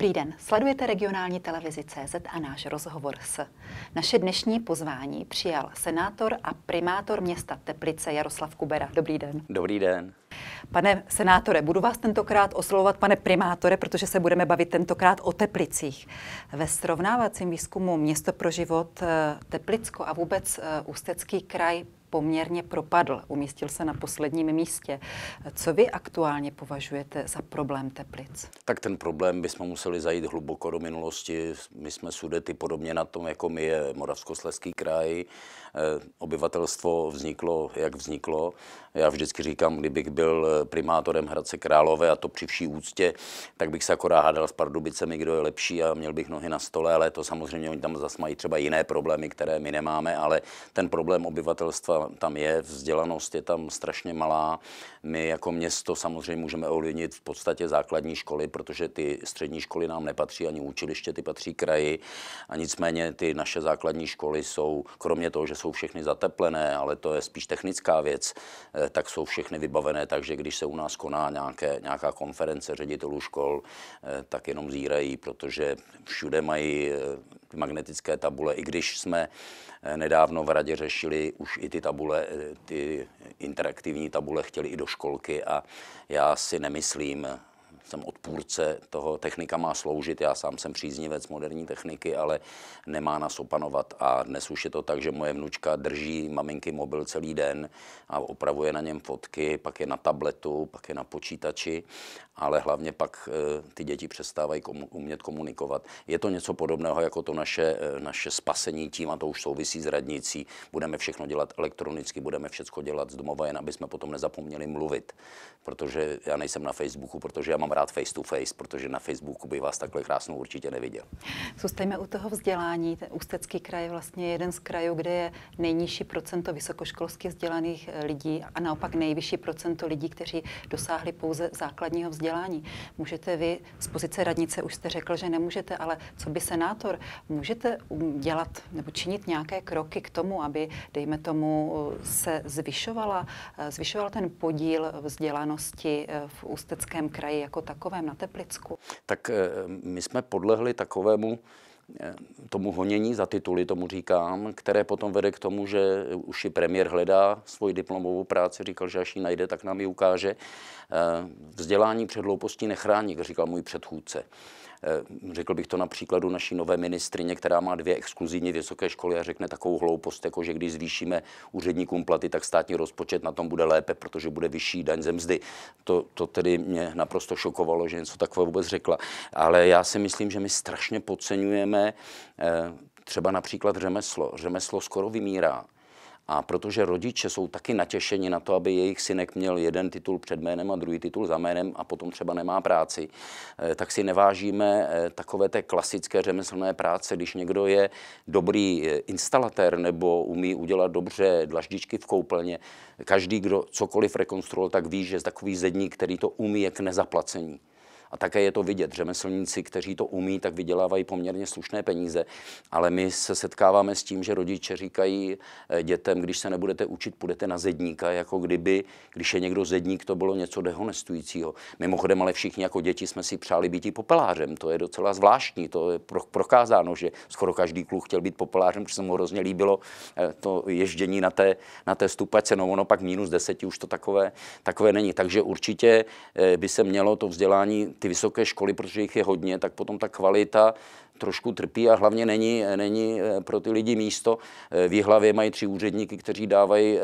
Dobrý den, sledujete regionální televizi CZ a náš rozhovor s. Naše dnešní pozvání přijal senátor a primátor města Teplice Jaroslav Kubera. Dobrý den. Dobrý den. Pane senátore, budu vás tentokrát oslovovat, pane primátore, protože se budeme bavit tentokrát o Teplicích. Ve srovnávacím výzkumu Město pro život eh, Teplicko a vůbec eh, Ústecký kraj poměrně propadl, umístil se na posledním místě. Co vy aktuálně považujete za problém Teplic? Tak ten problém bychom museli zajít hluboko do minulosti. My jsme sudety podobně na tom, jako my je Moravskosleský kraj. E, obyvatelstvo vzniklo, jak vzniklo. Já vždycky říkám, kdybych byl primátorem Hradce Králové a to při vší úctě, tak bych se akorát hádal s Pardubicemi, kdo je lepší a měl bych nohy na stole, ale to samozřejmě oni tam zase mají třeba jiné problémy, které my nemáme, ale ten problém obyvatelstva tam, je, vzdělanost je tam strašně malá. My jako město samozřejmě můžeme ovlivnit v podstatě základní školy, protože ty střední školy nám nepatří, ani učiliště, ty patří kraji. A nicméně ty naše základní školy jsou, kromě toho, že jsou všechny zateplené, ale to je spíš technická věc, eh, tak jsou všechny vybavené takže když se u nás koná nějaké, nějaká konference ředitelů škol, eh, tak jenom zírají, protože všude mají eh, magnetické tabule, i když jsme eh, nedávno v radě řešili už i ty tabule, eh, ty interaktivní tabule chtěli i do školky a já si nemyslím, jsem odpůrce toho, technika má sloužit, já sám jsem příznivec moderní techniky, ale nemá nás opanovat a dnes už je to tak, že moje vnučka drží maminky mobil celý den a opravuje na něm fotky, pak je na tabletu, pak je na počítači, ale hlavně pak eh, ty děti přestávají komu, umět komunikovat. Je to něco podobného jako to naše, eh, naše spasení tím a to už souvisí s radnicí. Budeme všechno dělat elektronicky, budeme všechno dělat z domova, jen aby jsme potom nezapomněli mluvit. Protože já nejsem na Facebooku, protože já mám rád face to face, protože na Facebooku bych vás takhle krásnou určitě neviděl. Zůstaňme u toho vzdělání. Ústecký kraj je vlastně jeden z krajů, kde je nejnižší procento vysokoškolsky vzdělaných eh, lidí a naopak nejvyšší procento lidí, kteří dosáhli pouze základního vzdělání. Můžete vy z pozice radnice, už jste řekl, že nemůžete, ale co by senátor, můžete um, dělat nebo činit nějaké kroky k tomu, aby, dejme tomu, eh, se zvyšovala, eh, zvyšoval ten podíl vzdělanosti v Ústeckém kraji jako takovém na Teplicku? Tak eh, my jsme podlehli takovému eh, tomu honění za tituly, tomu říkám, které potom vede k tomu, že už i premiér hledá svoji diplomovou práci, říkal, že až ji najde, tak nám ji ukáže. Eh, vzdělání před hloupostí nechrání, říkal můj předchůdce. Eh, řekl bych to na příkladu naší nové ministrině, která má dvě exkluzivní vysoké školy a řekne takovou hloupost, jako že když zvýšíme úředníkům platy, tak státní rozpočet na tom bude lépe, protože bude vyšší daň ze mzdy. To, to tedy mě naprosto šokovalo, že něco takového vůbec řekla. Ale já si myslím, že my strašně podceňujeme eh, třeba například řemeslo. Řemeslo skoro vymírá. A protože rodiče jsou taky natěšeni na to, aby jejich synek měl jeden titul před jménem a druhý titul za jménem a potom třeba nemá práci, eh, tak si nevážíme eh, takové té klasické řemeslné práce, když někdo je dobrý eh, instalatér nebo umí udělat dobře dlaždičky v koupelně. Každý, kdo cokoliv rekonstruoval, tak ví, že je takový zedník, který to umí jak nezaplacení a také je to vidět. Řemeslníci, kteří to umí, tak vydělávají poměrně slušné peníze, ale my se setkáváme s tím, že rodiče říkají eh, dětem, když se nebudete učit, půjdete na zedníka, jako kdyby, když je někdo zedník, to bylo něco dehonestujícího. Mimochodem, ale všichni jako děti jsme si přáli být i popelářem, to je docela zvláštní, to je prokázáno, že skoro každý kluk chtěl být popelářem, protože se mu hrozně líbilo eh, to ježdění na té, na té stupace, no ono pak minus deseti už to takové, takové není. Takže určitě eh, by se mělo to vzdělání ty vysoké školy, protože jich je hodně, tak potom ta kvalita trošku trpí a hlavně není, není eh, pro ty lidi místo. Eh, v hlavě mají tři úředníky, kteří dávají eh,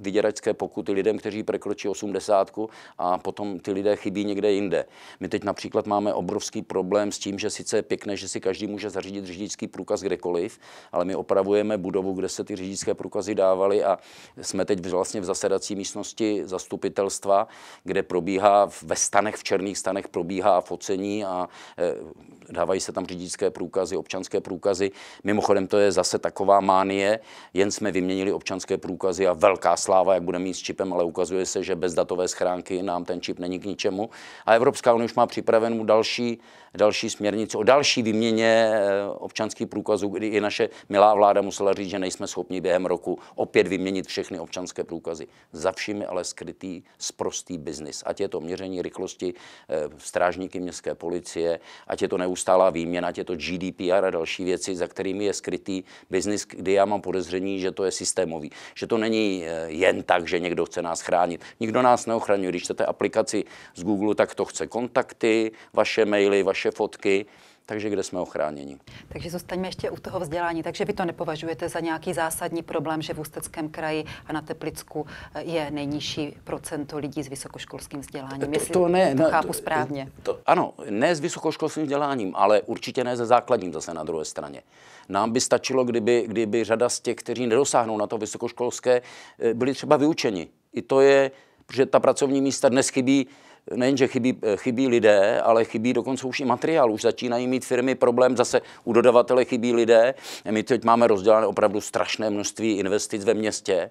vyděračské pokuty lidem, kteří prekročí 80 a potom ty lidé chybí někde jinde. My teď například máme obrovský problém s tím, že sice je pěkné, že si každý může zařídit řidičský průkaz kdekoliv, ale my opravujeme budovu, kde se ty řidičské průkazy dávaly a jsme teď vlastně v zasedací místnosti zastupitelstva, kde probíhá ve stanech, v černých stanech probíhá probíhá focení a e, dávají se tam řidičské průkazy, občanské průkazy. Mimochodem to je zase taková mánie, jen jsme vyměnili občanské průkazy a velká sláva, jak budeme mít s čipem, ale ukazuje se, že bez datové schránky nám ten čip není k ničemu. A Evropská unie už má připravenou další, další směrnici o další vyměně e, občanských průkazů, kdy i naše milá vláda musela říct, že nejsme schopni během roku opět vyměnit všechny občanské průkazy. Za všimi ale skrytý sprostý biznis. Ať je to měření rychlosti, e, strá strážníky městské policie, ať je to neustálá výměna, ať je to GDPR a další věci, za kterými je skrytý biznis, kdy já mám podezření, že to je systémový. Že to není eh, jen tak, že někdo chce nás chránit. Nikdo nás neochraňuje. Když chcete aplikaci z Google, tak to chce kontakty, vaše maily, vaše fotky takže kde jsme ochráněni. Takže zůstaňme ještě u toho vzdělání. Takže vy to nepovažujete za nějaký zásadní problém, že v Ústeckém kraji a na Teplicku eh, je nejnižší procento lidí s vysokoškolským vzděláním. To, to ne, to no, chápu správně. To, to, ano, ne s vysokoškolským vzděláním, ale určitě ne ze základním zase na druhé straně. Nám by stačilo, kdyby, kdyby řada z těch, kteří nedosáhnou na to vysokoškolské, eh, byli třeba vyučeni. I to je, že ta pracovní místa dnes chybí nejenže chybí, eh, chybí lidé, ale chybí dokonce už i materiál. Už začínají mít firmy problém, zase u dodavatele chybí lidé. My teď máme rozdělané opravdu strašné množství investic ve městě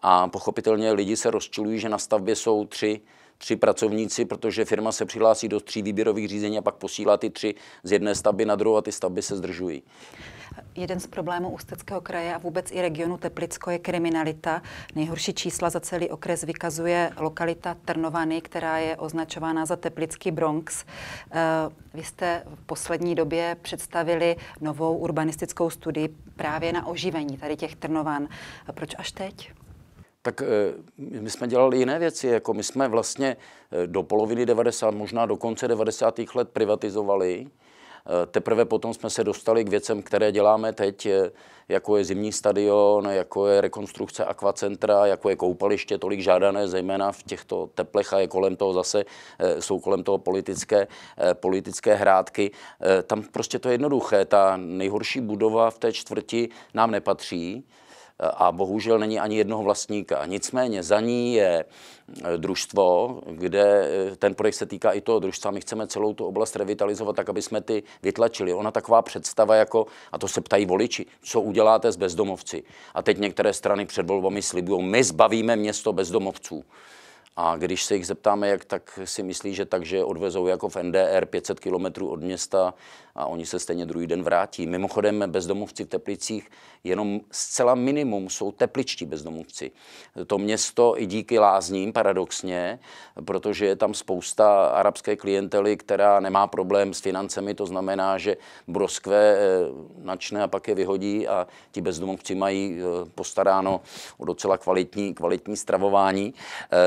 a pochopitelně lidi se rozčilují, že na stavbě jsou tři tři pracovníci, protože firma se přihlásí do tří výběrových řízení a pak posílá ty tři z jedné stavby na druhou a ty stavby se zdržují. Jeden z problémů Ústeckého kraje a vůbec i regionu Teplicko je kriminalita. Nejhorší čísla za celý okres vykazuje lokalita Trnovany, která je označována za Teplický Bronx. Eh, vy jste v poslední době představili novou urbanistickou studii právě na oživení tady těch Trnovan. Proč až teď? tak eh, my jsme dělali jiné věci, jako my jsme vlastně eh, do poloviny 90, možná do konce 90. let privatizovali. Eh, teprve potom jsme se dostali k věcem, které děláme teď, jako je zimní stadion, jako je rekonstrukce akvacentra, jako je koupaliště, tolik žádané, zejména v těchto teplech a je kolem toho zase, jsou kolem toho politické, politické hrádky. Tam prostě to je jednoduché, ta nejhorší budova v té čtvrti nám nepatří, a bohužel není ani jednoho vlastníka. Nicméně za ní je e, družstvo, kde e, ten projekt se týká i toho družstva. My chceme celou tu oblast revitalizovat tak, aby jsme ty vytlačili. Ona taková představa jako, a to se ptají voliči, co uděláte s bezdomovci. A teď některé strany před volbami slibují, my zbavíme město bezdomovců. A když se jich zeptáme, jak tak si myslí, že takže odvezou jako v NDR 500 kilometrů od města a oni se stejně druhý den vrátí. Mimochodem bezdomovci v Teplicích jenom zcela minimum jsou tepličtí bezdomovci. To město i díky lázním paradoxně, protože je tam spousta arabské klientely, která nemá problém s financemi, to znamená, že broskve eh, načne a pak je vyhodí a ti bezdomovci mají eh, postaráno o docela kvalitní, kvalitní stravování.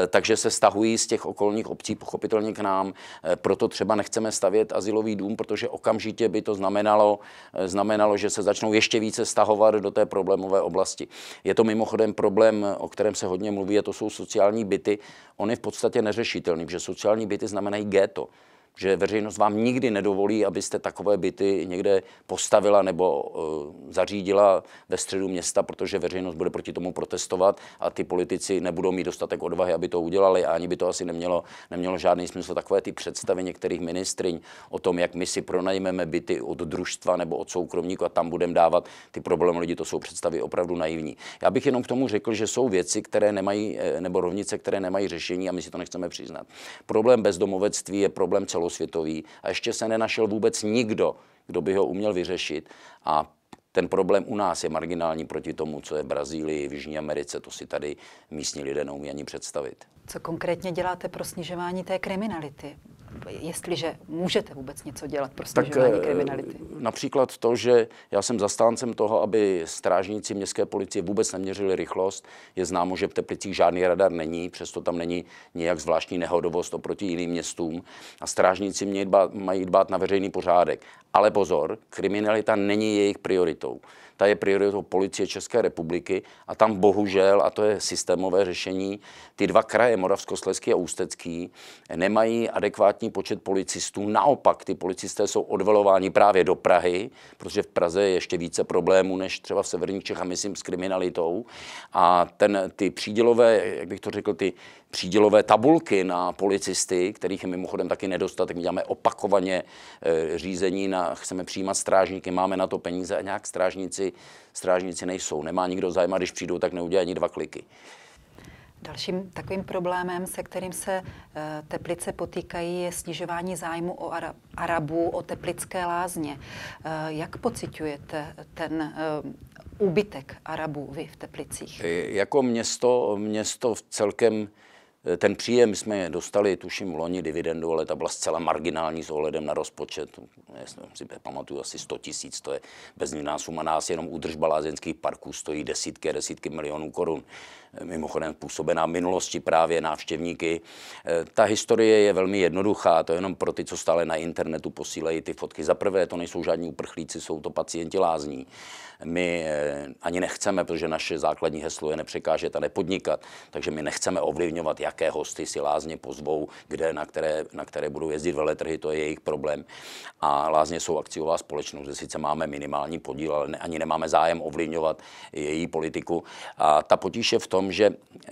Eh, takže že se stahují z těch okolních obcí pochopitelně k nám. Eh, proto třeba nechceme stavět asilový dům, protože okamžitě by to znamenalo, eh, znamenalo, že se začnou ještě více stahovat do té problémové oblasti. Je to mimochodem problém, o kterém se hodně mluví, a to jsou sociální byty. On je v podstatě neřešitelný, protože sociální byty znamenají ghetto že veřejnost vám nikdy nedovolí, abyste takové byty někde postavila nebo eh, zařídila ve středu města, protože veřejnost bude proti tomu protestovat a ty politici nebudou mít dostatek odvahy, aby to udělali a ani by to asi nemělo, nemělo žádný smysl. Takové ty představy některých ministriň o tom, jak my si pronajmeme byty od družstva nebo od soukromníku a tam budeme dávat ty problémy lidi, to jsou představy opravdu naivní. Já bych jenom k tomu řekl, že jsou věci, které nemají, eh, nebo rovnice, které nemají řešení a my si to nechceme přiznat. Problém bezdomovectví je problém celo celosvětový a ještě se nenašel vůbec nikdo, kdo by ho uměl vyřešit. A ten problém u nás je marginální proti tomu, co je v Brazílii, v Jižní Americe. To si tady místní lidé neumí ani představit. Co konkrétně děláte pro snižování té kriminality? jestliže můžete vůbec něco dělat pro snižování eh, kriminality? Například to, že já jsem zastáncem toho, aby strážníci městské policie vůbec neměřili rychlost. Je známo, že v Teplicích žádný radar není, přesto tam není nějak zvláštní nehodovost oproti jiným městům. A strážníci mějí dbát, mají dbát na veřejný pořádek. Ale pozor, kriminalita není jejich prioritou. Ta je prioritou policie České republiky a tam bohužel, a to je systémové řešení, ty dva kraje, Moravskoslezský a Ústecký, nemají adekvátní adekvátní počet policistů. Naopak, ty policisté jsou odvalováni právě do Prahy, protože v Praze je ještě více problémů než třeba v severních Čechách, myslím, s kriminalitou. A ten, ty přídělové, jak bych to řekl, ty přídělové tabulky na policisty, kterých je mimochodem taky nedostatek. My děláme opakovaně eh, řízení, na, chceme přijímat strážníky, máme na to peníze a nějak strážníci, strážníci nejsou. Nemá nikdo zájem když přijdou, tak neudělají ani dva kliky. Dalším takovým problémem, se kterým se eh, Teplice potýkají, je snižování zájmu o Arabů, o teplické lázně. Eh, jak pociťujete ten eh, úbytek Arabů vy v Teplicích? Jako město, město v celkem ten příjem jsme dostali, tuším, v loni dividendu, ale ta byla zcela marginální s ohledem na rozpočet. Já si pamatuju asi 100 tisíc, to je bezmírná suma. Nás jenom údržba lázeňských parků stojí desítky, desítky milionů korun. Mimochodem působená minulosti právě návštěvníky. Ta historie je velmi jednoduchá, to je jenom pro ty, co stále na internetu posílají ty fotky. Za prvé, to nejsou žádní uprchlíci, jsou to pacienti lázní. My eh, ani nechceme, protože naše základní heslo je nepřekážet a nepodnikat, takže my nechceme ovlivňovat, jak jaké hosty si lázně pozvou, kde, na které, na které budou jezdit veletrhy, to je jejich problém. A lázně jsou akciová společnost, kde sice máme minimální podíl, ale ne, ani nemáme zájem ovlivňovat její politiku. A ta potíž je v tom, že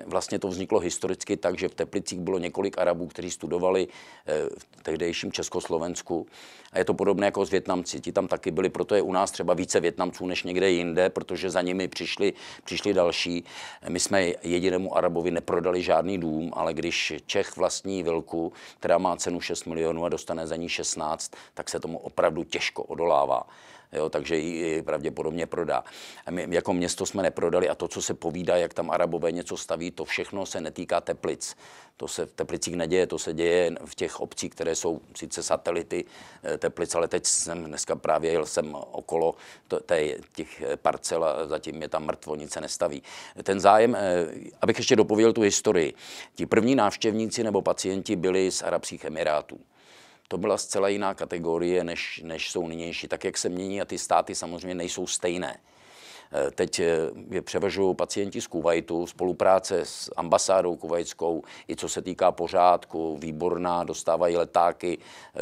vlastně to vzniklo historicky tak, že v Teplicích bylo několik Arabů, kteří studovali eh, v tehdejším Československu. A je to podobné jako s Větnamci. Ti tam taky byli, proto je u nás třeba více Větnamců než někde jinde, protože za nimi přišli, přišli další. My jsme jedinému Arabovi neprodali žádný dům ale když Čech vlastní vilku, která má cenu 6 milionů a dostane za ní 16, tak se tomu opravdu těžko odolává jo, takže ji pravděpodobně prodá. My jako město jsme neprodali a to, co se povídá, jak tam Arabové něco staví, to všechno se netýká Teplic. To se v Teplicích neděje, to se děje v těch obcích, které jsou sice satelity eh, Teplic, ale teď jsem dneska právě jel jsem okolo těch parcel a zatím je tam mrtvo, nic se nestaví. Ten zájem, eh, abych ještě dopověděl tu historii, ti první návštěvníci nebo pacienti byli z Arabských Emirátů to byla zcela jiná kategorie, než, než jsou nynější. Tak, jak se mění a ty státy samozřejmě nejsou stejné. Eh, teď eh, je převažují pacienti z Kuwaitu, spolupráce s ambasádou kuwaitskou, i co se týká pořádku, výborná, dostávají letáky eh,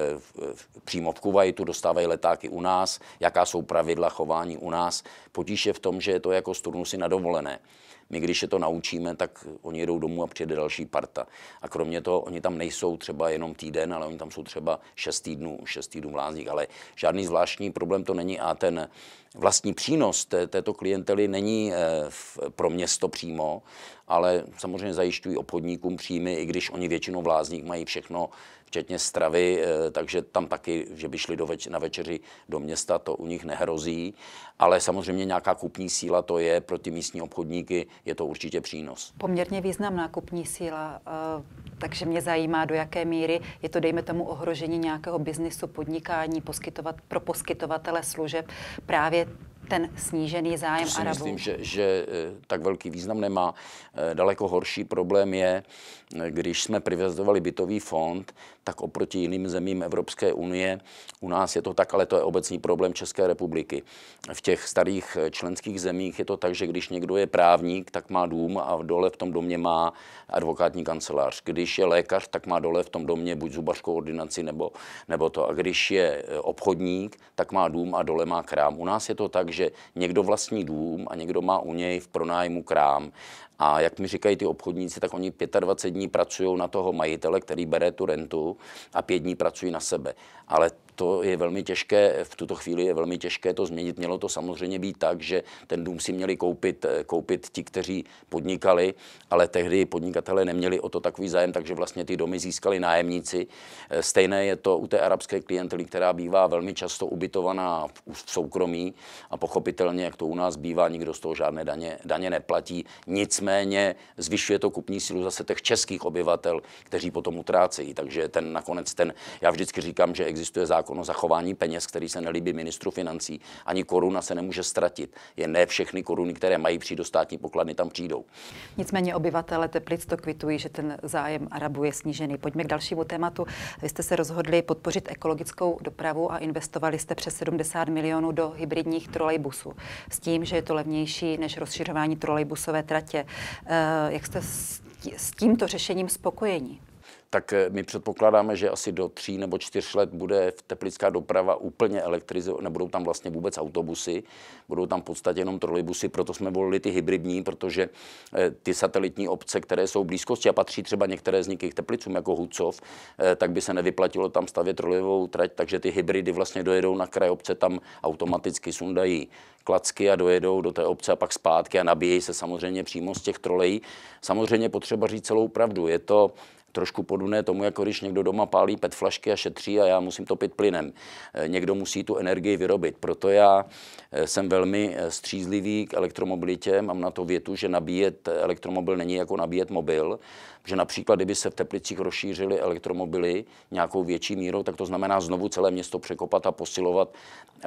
přímo v Kuwaitu, dostávají letáky u nás, jaká jsou pravidla chování u nás. Potíž je v tom, že je to jako z turnusy na dovolené. My, když je to naučíme, tak oni jdou domů a přijede další parta. A kromě toho, oni tam nejsou třeba jenom týden, ale oni tam jsou třeba šest týdnů, šest týdnů v lázních. Ale žádný zvláštní problém to není a ten vlastní přínos té, této klientely není eh, pro město přímo, ale samozřejmě zajišťují obchodníkům příjmy, i když oni většinou v lázních mají všechno, včetně stravy, eh, takže tam taky, že by šli do več- na večeři do města, to u nich nehrozí. Ale samozřejmě nějaká kupní síla to je, pro ty místní obchodníky je to určitě přínos. Poměrně významná kupní síla, eh, takže mě zajímá, do jaké míry je to, dejme tomu, ohrožení nějakého biznisu, podnikání poskytovat, pro poskytovatele služeb právě ten snížený zájem si Arabů? Myslím, že, že eh, tak velký význam nemá. Eh, daleko horší problém je, eh, když jsme privazovali bytový fond, tak oproti jiným zemím Evropské unie u nás je to tak, ale to je obecný problém České republiky. V těch starých eh, členských zemích je to tak, že když někdo je právník, tak má dům a dole v tom domě má advokátní kancelář. Když je lékař, tak má dole v tom domě buď zubařskou ordinaci nebo, nebo to. A když je eh, obchodník, tak má dům a dole má krám. U nás je to tak, že někdo vlastní dům a někdo má u něj v pronájmu krám. A jak mi říkají ty obchodníci, tak oni 25 dní pracují na toho majitele, který bere tu rentu a pět dní pracují na sebe ale to je velmi těžké, v tuto chvíli je velmi těžké to změnit. Mělo to samozřejmě být tak, že ten dům si měli koupit, eh, koupit ti, kteří podnikali, ale tehdy podnikatele neměli o to takový zájem, takže vlastně ty domy získali nájemníci. Eh, stejné je to u té arabské klientely, která bývá velmi často ubytovaná v soukromí a pochopitelně, jak to u nás bývá, nikdo z toho žádné daně, daně neplatí. Nicméně zvyšuje to kupní sílu zase těch českých obyvatel, kteří potom utrácejí. Takže ten nakonec ten, já vždycky říkám, že existuje existuje zákon o zachování peněz, který se nelíbí ministru financí. Ani koruna se nemůže ztratit. Je ne všechny koruny, které mají přijít do státní pokladny, tam přijdou. Nicméně obyvatele Teplic to kvitují, že ten zájem Arabů je snížený. Pojďme k dalšímu tématu. Vy jste se rozhodli podpořit ekologickou dopravu a investovali jste přes 70 milionů do hybridních trolejbusů s tím, že je to levnější než rozšiřování trolejbusové tratě. Eh, jak jste s tímto řešením spokojení? tak eh, my předpokládáme, že asi do tří nebo čtyř let bude v teplická doprava úplně elektrizovaná, nebudou tam vlastně vůbec autobusy, budou tam v podstatě jenom trolejbusy, proto jsme volili ty hybridní, protože eh, ty satelitní obce, které jsou v blízkosti a patří třeba některé z nich k Teplicům, jako Hucov, eh, tak by se nevyplatilo tam stavět trolejovou trať, takže ty hybridy vlastně dojedou na kraj obce, tam automaticky sundají klacky a dojedou do té obce a pak zpátky a nabíjejí se samozřejmě přímo z těch trolejí. Samozřejmě potřeba říct celou pravdu. Je to trošku podobné tomu, jako když někdo doma pálí PET flašky a šetří a já musím topit plynem. Eh, někdo musí tu energii vyrobit. Proto já eh, jsem velmi eh, střízlivý k elektromobilitě. Mám na to větu, že nabíjet elektromobil není jako nabíjet mobil. Že například, kdyby se v Teplicích rozšířily elektromobily nějakou větší mírou, tak to znamená znovu celé město překopat a posilovat,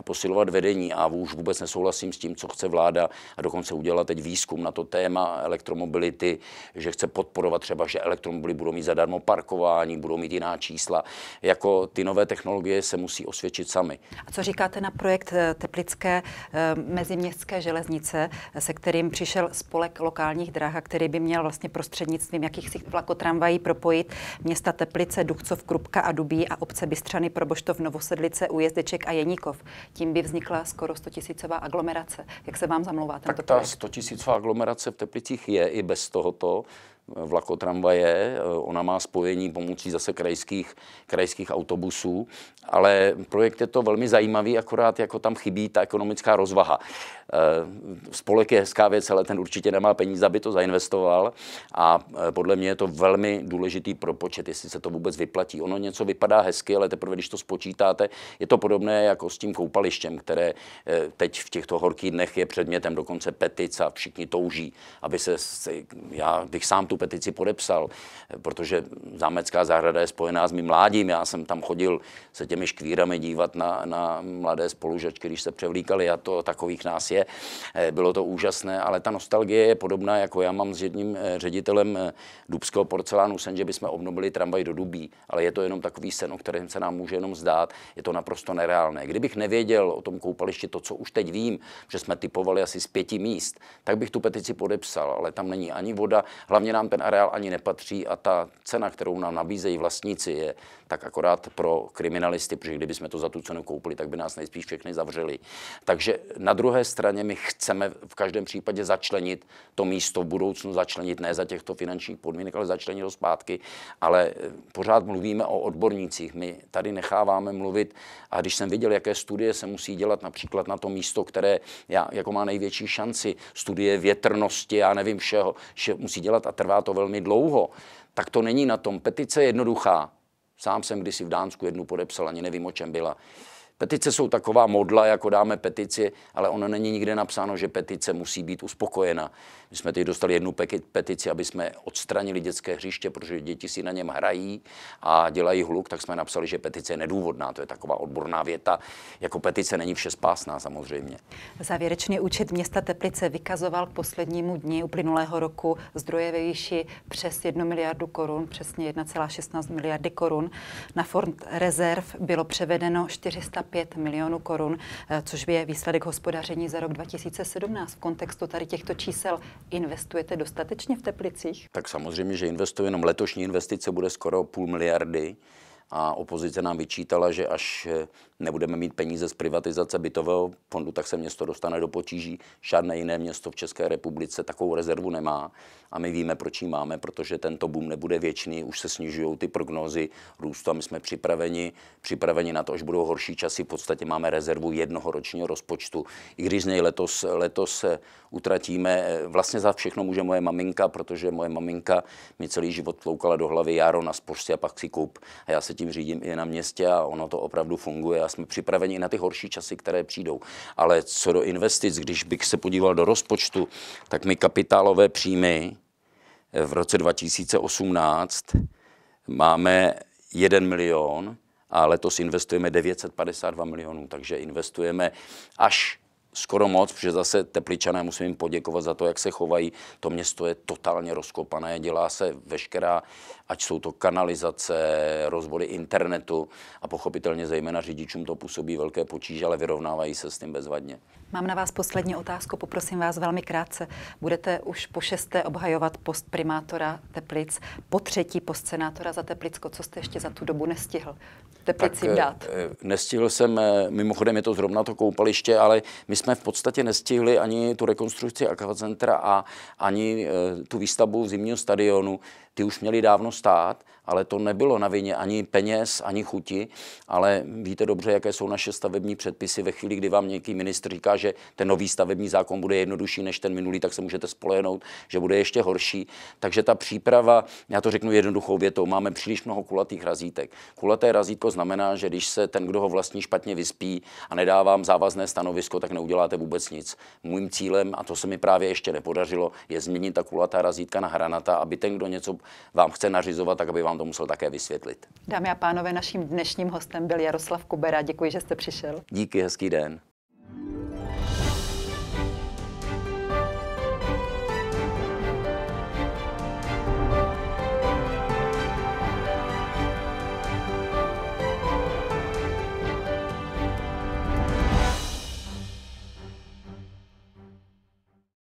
posilovat vedení. A už vůbec nesouhlasím s tím, co chce vláda a dokonce udělala teď výzkum na to téma elektromobility, že chce podporovat třeba, že elektromobily budou mít zadarmo parkování, budou mít jiná čísla. Jako ty nové technologie se musí osvědčit sami. A co říkáte na projekt eh, Teplické eh, meziměstské železnice, se kterým přišel spolek lokálních drah a který by měl vlastně prostřednictvím jakýchsi vlakotramvají propojit města Teplice, Duchcov, Krupka a Dubí a obce Bystřany, Proboštov, Novosedlice, Ujezdeček a Jeníkov. Tím by vznikla skoro 100 tisícová aglomerace. Jak se vám zamlouvá tento tak ta projekt? 100 tisícová aglomerace v Teplicích je i bez tohoto vlakotramvaje, eh, ona má spojení pomocí zase krajských, krajských autobusů, ale projekt je to velmi zajímavý, akorát jako tam chybí ta ekonomická rozvaha. Eh, spolek je hezká věc, ale ten určitě nemá peníze, aby to zainvestoval a eh, podle mě je to velmi důležitý propočet, jestli se to vůbec vyplatí. Ono něco vypadá hezky, ale teprve když to spočítáte, je to podobné jako s tím koupalištěm, které teď v těchto horkých dnech je předmětem dokonce petic a všichni touží, aby se, já bych sám tu tu petici podepsal, protože zámecká zahrada je spojená s mým mládím. Já jsem tam chodil se těmi škvírami dívat na, na mladé spolužačky, když se převlíkali a to takových nás je. Eh, bylo to úžasné, ale ta nostalgie je podobná, jako já mám s jedním eh, ředitelem eh, Dubského porcelánu sen, že bychom obnovili tramvaj do Dubí, ale je to jenom takový sen, o kterém se nám může jenom zdát. Je to naprosto nereálné. Kdybych nevěděl o tom koupališti to, co už teď vím, že jsme typovali asi z pěti míst, tak bych tu petici podepsal, ale tam není ani voda. Hlavně nám nám ten areál ani nepatří a ta cena, kterou nám nabízejí vlastníci, je tak akorát pro kriminalisty, protože kdyby jsme to za tu cenu koupili, tak by nás nejspíš všechny zavřeli. Takže na druhé straně my chceme v každém případě začlenit to místo v budoucnu, začlenit ne za těchto finančních podmínek, ale začlenit ho zpátky. Ale eh, pořád mluvíme o odbornících. My tady necháváme mluvit a když jsem viděl, jaké studie se musí dělat například na to místo, které já, jako má největší šanci, studie větrnosti, já nevím všeho, že musí dělat a trvá trvá to velmi dlouho, tak to není na tom. Petice je jednoduchá. Sám jsem kdysi v Dánsku jednu podepsal, ani nevím, o čem byla. Petice jsou taková modla, jako dáme petici, ale ono není nikde napsáno, že petice musí být uspokojena. My jsme teď dostali jednu petici, aby jsme odstranili dětské hřiště, protože děti si na něm hrají a dělají hluk, tak jsme napsali, že petice je nedůvodná. To je taková odborná věta. Jako petice není vše spásná samozřejmě. Závěrečný účet města Teplice vykazoval k poslednímu dni uplynulého roku zdroje ve výši přes 1 miliardu korun, přesně 1,16 miliardy korun. Na fond rezerv bylo převedeno 400 355 milionů korun, eh, což je výsledek hospodaření za rok 2017. V kontextu tady těchto čísel investujete dostatečně v Teplicích? Tak samozřejmě, že investujeme. Jenom letošní investice bude skoro půl miliardy a opozice nám vyčítala, že až eh, nebudeme mít peníze z privatizace bytového fondu, tak se město dostane do potíží. Žádné jiné město v České republice takovou rezervu nemá a my víme, proč ji máme, protože tento boom nebude věčný, už se snižují ty prognózy růstu a my jsme připraveni, připraveni na to, až budou horší časy. V podstatě máme rezervu jednoho ročního rozpočtu. I když z něj letos, letos eh, utratíme, eh, vlastně za všechno může moje maminka, protože moje maminka mi celý život tloukala do hlavy Jaro na spořci a pak si kup. A já se tím řídím i na městě a ono to opravdu funguje a jsme připraveni i na ty horší časy, které přijdou. Ale co do investic, když bych se podíval do rozpočtu, tak my kapitálové příjmy eh, v roce 2018 máme 1 milion a letos investujeme 952 milionů, takže investujeme až skoro moc, protože zase tepličané musím jim poděkovat za to, jak se chovají. To město je totálně rozkopané, dělá se veškerá ať jsou to kanalizace, rozvody internetu a pochopitelně zejména řidičům to působí velké potíže, ale vyrovnávají se s tím bezvadně. Mám na vás poslední otázku, poprosím vás velmi krátce. Budete už po šesté obhajovat post primátora Teplic, po třetí post senátora za Teplicko. Co jste ještě za tu dobu nestihl? Teplicím eh, dát. Eh, nestihl jsem, eh, mimochodem je to zrovna to koupaliště, ale my jsme v podstatě nestihli ani tu rekonstrukci akvacentra a ani tu výstavbu zimního stadionu. Ty už měli dávno stát, ale to nebylo na vině ani peněz, ani chuti, ale víte dobře, jaké jsou naše stavební předpisy. Ve chvíli, kdy vám nějaký ministr říká, že ten nový stavební zákon bude jednodušší než ten minulý, tak se můžete spolehnout, že bude ještě horší. Takže ta příprava, já to řeknu jednoduchou větou, máme příliš mnoho kulatých razítek. Kulaté razítko znamená, že když se ten, kdo ho vlastní, špatně vyspí a nedá vám závazné stanovisko, tak neuděláte vůbec nic. Mým cílem, a to se mi právě ještě nepodařilo, je změnit ta kulatá razítka na hranata, aby ten, kdo něco vám chce nařídit, nařizovat, tak aby vám to musel také vysvětlit. Dámy a pánové, naším dnešním hostem byl Jaroslav Kubera. Děkuji, že jste přišel. Díky, hezký den.